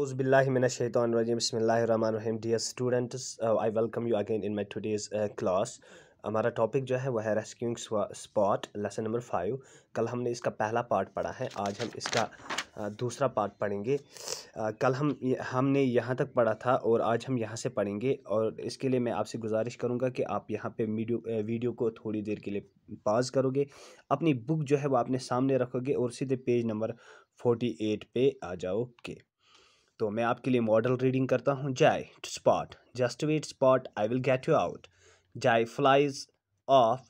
A'udhubillahiminashaitanirajim. Bismillahirrahmanirrahim. Dear students, uh, I welcome you again in my today's uh, class. हमारा topic जो है वह है rescuing Spot lesson number five कल हमने इसका पहला पार्ट पढ़ा है आज हम इसका uh, दूसरा पार्ट पढ़ेंगे uh, कल हम हमने यहाँ तक पढ़ा था और आज हम यहाँ से पढ़ेंगे और इसके लिए मैं आपसे गुजारिश करूँगा कि आप यहाँ पे वीडियो वीडियो uh, को थोड़ी देर के लिए पाज करोगे अपनी बुक जो है वो अपने सामने रखोगे और सीधे पेज नंबर फोर्टी एट पे आ जाओगे तो मैं आपके लिए मॉडल रीडिंग करता हूँ Jay to Spot just wait Spot I will get you out Jay flies off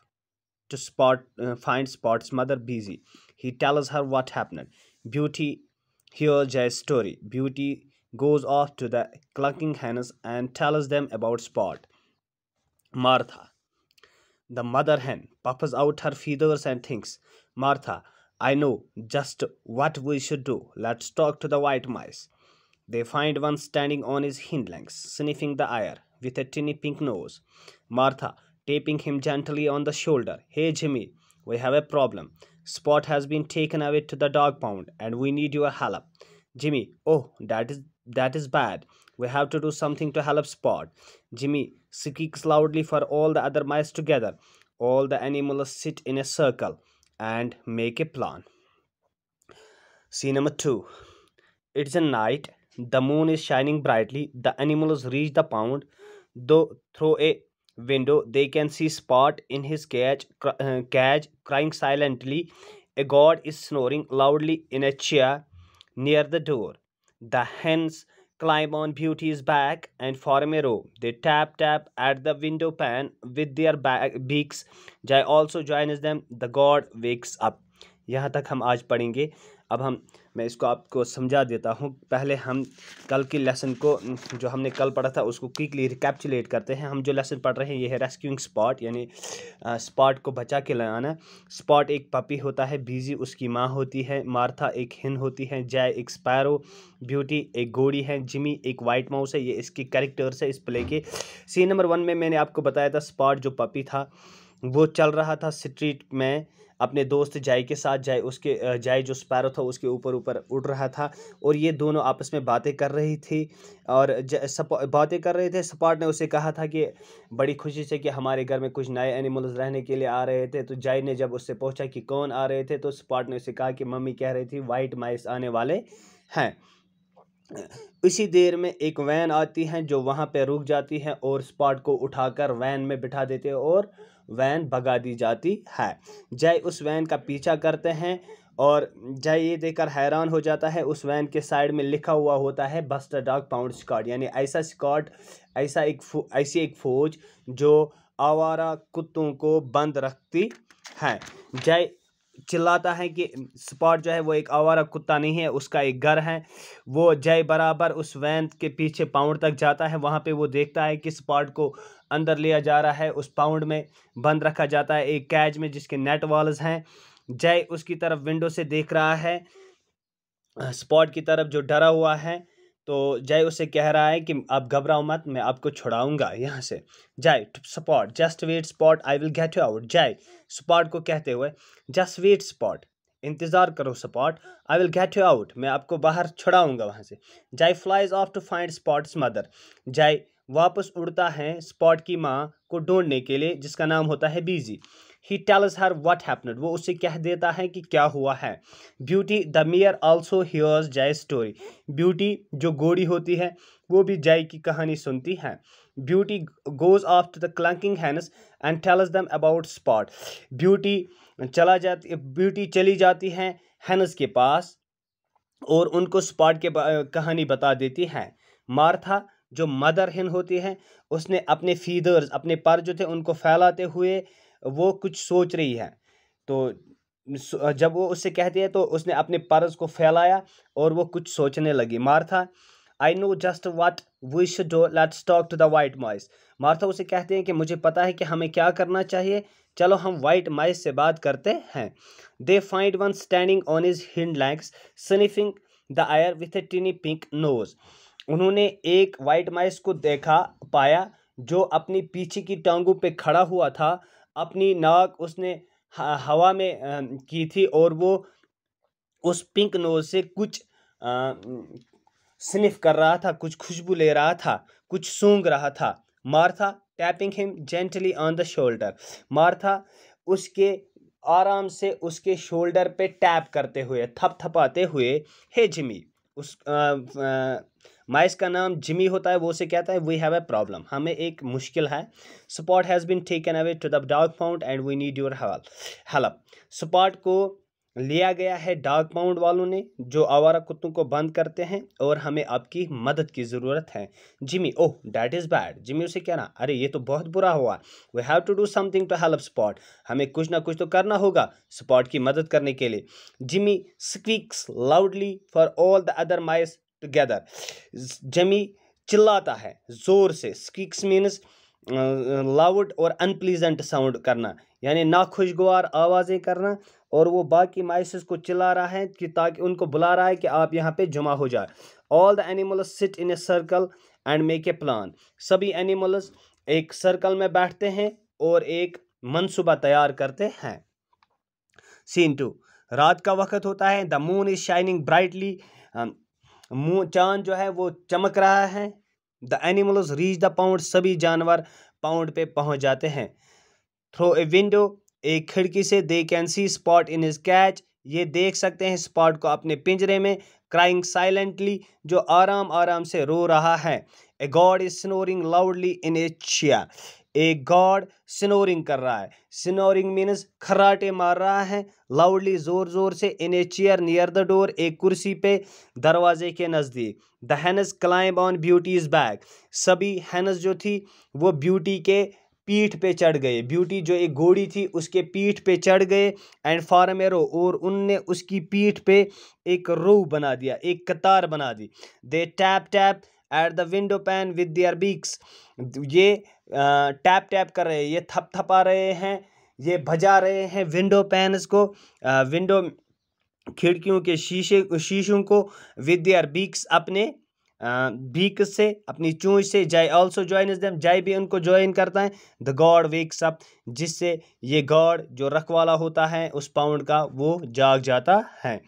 to Spot find Spot's mother busy he tells her what happened Beauty hear Jay story Beauty goes off to the clucking hens and tells them about Spot Martha the mother hen puffs out her feathers and things Martha I know just what we should do let's talk to the white mice They find one standing on his hind legs, sniffing the air, with a tiny pink nose. Martha, tapping him gently on the shoulder. Hey Jimmy, we have a problem. Spot has been taken away to the dog pound and we need your help. Jimmy, oh, that is that is bad. We have to do something to help Spot. Jimmy squeaks loudly for all the other mice together. All the animals sit in a circle and make a plan. Scene number two. It's a night the moon is shining brightly the animal reach the pound though through a window they can see Spot in his cage cage crying silently a guard is snoring loudly in a chair near the door the hens climb on Beauty is back and form a row they tap tap at the window pane with their back beaks Jay also join is them the guard wakes up यहाँ तक हम आज पढ़ेंगे अब हम मैं इसको आपको समझा देता हूँ पहले हम कल की लेसन को जो हमने कल पढ़ा था उसको क्विकली रिकैप्चुलेट करते हैं हम जो लेसन पढ़ रहे हैं ये है रेस्क्यूइंग स्पॉट यानी स्पॉट को बचा के लगाना स्पॉट एक पपी होता है बीजी उसकी माँ होती है मार्था एक हिन होती है जय एक स्पैरो ब्यूटी एक गोड़ी है जिमी एक वाइट माउस है ये इसकी कैरेक्टर्स है इस प्ले के सी नंबर वन में मैंने आपको बताया था स्पॉट जो पपी था वो चल रहा था स्ट्रीट में अपने दोस्त जाय के साथ जाय उसके जाय जो स्पैरो था उसके ऊपर ऊपर उड़ रहा था और ये दोनों आपस में बातें कर रही थी और बातें कर रहे थे सपाट ने उसे कहा था कि बड़ी खुशी से कि हमारे घर में कुछ नए एनिमल्स रहने के लिए आ रहे थे तो जाय ने जब उससे पूछा कि कौन आ रहे थे तो सपाट ने उसे कहा कि मम्मी कह रही थी वाइट माइस आने वाले हैं इसी देर में एक वैन आती है जो वहाँ पे रुक जाती है और स्पॉट को उठाकर वैन में बिठा देते हैं और वैन भगा दी जाती है जय उस वैन का पीछा करते हैं और जय ये देखकर हैरान हो जाता है उस वैन के साइड में लिखा हुआ होता है बस्टर डॉग पाउंड स्कॉट यानी ऐसा स्कॉट ऐसा एक ऐसी एक फौज जो आवारा कुत्तों को बंद रखती है जय चिल्लाता है कि स्पॉट जो है वो एक आवारा कुत्ता नहीं है उसका एक घर है वो जय बराबर उस वैन के पीछे पाउंड तक जाता है वहाँ पे वो देखता है कि स्पॉट को अंदर लिया जा रहा है उस पाउंड में बंद रखा जाता है एक कैच में जिसके नेट वॉल्स हैं जय उसकी तरफ विंडो से देख रहा है स्पॉट की तरफ जो डरा हुआ है तो जय उसे कह रहा है कि आप घबराओ मत मैं आपको छुड़ाऊंगा यहाँ से Jay Spot just wait Spot I will get you out Jay Spot को कहते हुए जस्ट वेट स्पॉट इंतज़ार करो Spot I will get you out मैं आपको बाहर छुड़ाऊंगा वहाँ से Jay flies off to find Spot's mother Jay वापस उड़ता है स्पॉट की माँ को ढूंढने के लिए जिसका नाम होता है busy he tells her what happened वो उसे कह देता है कि क्या हुआ है Beauty the mare also hears Jay story Beauty जो गोड़ी होती है वो भी जय की कहानी सुनती है Beauty goes off to the clunking hands and tells them about Spot Beauty चला जाती ब्यूटी चली जाती है हैंस के पास और उनको स्पॉट के कहानी बता देती है मार्था जो मदर हिन होती है उसने अपने फीदर्स अपने पर जो थे उनको फैलाते हुए वो कुछ सोच रही है तो जब वो उससे कहती है तो उसने अपने पर्स को फैलाया और वो कुछ सोचने लगी Martha I know just what we should do let's talk to the white mice Martha उसे कहते हैं कि मुझे पता है कि हमें क्या करना चाहिए चलो हम वाइट माइस से बात करते हैं they find one standing on his hind legs sniffing the air with a tiny pink nose उन्होंने एक वाइट माइस को देखा पाया जो अपनी पीछे की टांगों पे खड़ा हुआ था अपनी नाक उसने हवा में की थी और वो उस पिंक नोज से कुछ स्निफ कर रहा था कुछ खुशबू ले रहा था कुछ सूंघ रहा था Martha tapping him gently on the shoulder Martha उसके आराम से उसके शोल्डर पे टैप करते हुए थप थपाते हुए हे जिमी उस आ, आ, माइस का नाम जिमी होता है वो से कहता है वी हैव ए प्रॉब्लम हमें एक मुश्किल है Spot has been taken away to the dark pound and we need your help Spot को लिया गया है डार्क पाउंड वालों ने जो आवारा कुत्तों को बंद करते हैं और हमें आपकी मदद की ज़रूरत है Jimmy oh that is bad Jimmy उसे कहना अरे ये तो बहुत बुरा हुआ we have to do something to help Spot हमें कुछ ना कुछ तो करना होगा स्पॉट की मदद करने के लिए Jimmy speaks loudly for all the other mice together Jimmy चिल्लाता है ज़ोर से स्कीक्स मीन्स लाउड और अनप्लीजेंट साउंड करना यानी नाखुशगवार आवाज़ें करना और वो बाकी माइसिस को चिल्ला रहा है कि ताकि उनको बुला रहा है कि आप यहाँ पे जमा हो जाए all the animals sit in a circle and make a plan सभी एनिमल्स एक सर्कल में बैठते हैं और एक मनसूबा तैयार करते हैं सीन टू रात का वक्त होता है the moon is shining brightly moon चांद जो है वो चमक रहा है the animals reach the pound सभी जानवर पाउंड पे पहुंच जाते हैं थ्रो ए विंडो एक खिड़की से they can see Spot in his cage ये देख सकते हैं स्पॉट को अपने पिंजरे में क्राइंग साइलेंटली जो आराम आराम से रो रहा है a guard is snoring loudly in a chair a guard snoring कर रहा है स्नोरिंग मीन्स खराटे मार रहा है लाउडली ज़ोर ज़ोर से in a chair near the door एक कुर्सी पे दरवाजे के नज़दीक the hens climb on Beauty's back सभी हैनस जो थी वो ब्यूटी के पीठ पे चढ़ गए ब्यूटी जो एक घोड़ी थी उसके पीठ पे चढ़ गए एंड फार्मेरो और उनने उसकी पीठ पे एक रो बना दिया एक कतार बना दी they tap tap at the window pane with their beaks ये टैप टैप कर रहे हैं ये थप थपा रहे हैं ये भजा रहे हैं विंडो पैनस को विंडो खिड़कियों के शीशे शीशों को विद देयर बीक्स अपने बीक से अपनी चूँच से जाय ऑल्सो ज्वाइन दैम जाय भी उनको ज्वाइन करता है द गॉड वेक्स अप जिससे ये गॉड जो रखवाला होता है उस पाउंड का वो जाग जाता है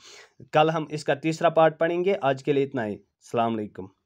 कल हम इसका तीसरा पार्ट पढ़ेंगे आज के लिए इतना ही अलैक्म